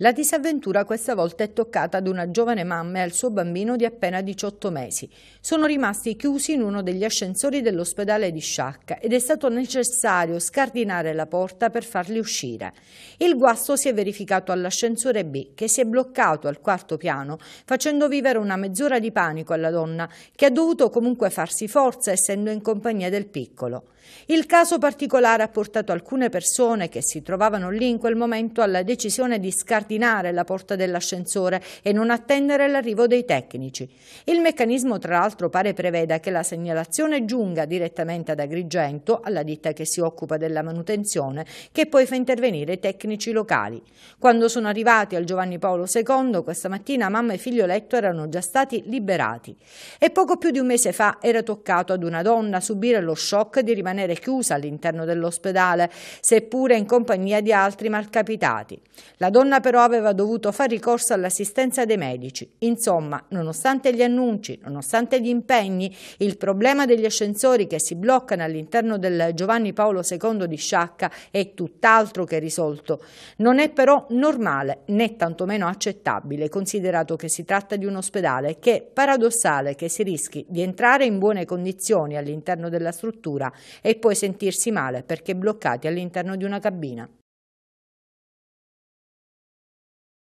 La disavventura questa volta è toccata ad una giovane mamma e al suo bambino di appena 18 mesi. Sono rimasti chiusi in uno degli ascensori dell'ospedale di Sciacca ed è stato necessario scardinare la porta per farli uscire. Il guasto si è verificato all'ascensore B che si è bloccato al quarto piano facendo vivere una mezz'ora di panico alla donna che ha dovuto comunque farsi forza essendo in compagnia del piccolo. Il caso particolare ha portato alcune persone che si trovavano lì in quel momento alla decisione di scardinare sardinare la porta dell'ascensore e non attendere l'arrivo dei tecnici. Il meccanismo tra l'altro pare preveda che la segnalazione giunga direttamente ad Agrigento, alla ditta che si occupa della manutenzione, che poi fa intervenire i tecnici locali. Quando sono arrivati al Giovanni Paolo II, questa mattina mamma e figlio letto erano già stati liberati. E poco più di un mese fa era toccato ad una donna subire lo shock di rimanere chiusa all'interno dell'ospedale, seppure in compagnia di altri malcapitati. La donna però però aveva dovuto far ricorso all'assistenza dei medici. Insomma, nonostante gli annunci, nonostante gli impegni, il problema degli ascensori che si bloccano all'interno del Giovanni Paolo II di Sciacca è tutt'altro che risolto. Non è però normale né tantomeno accettabile, considerato che si tratta di un ospedale che è paradossale che si rischi di entrare in buone condizioni all'interno della struttura e poi sentirsi male perché bloccati all'interno di una cabina.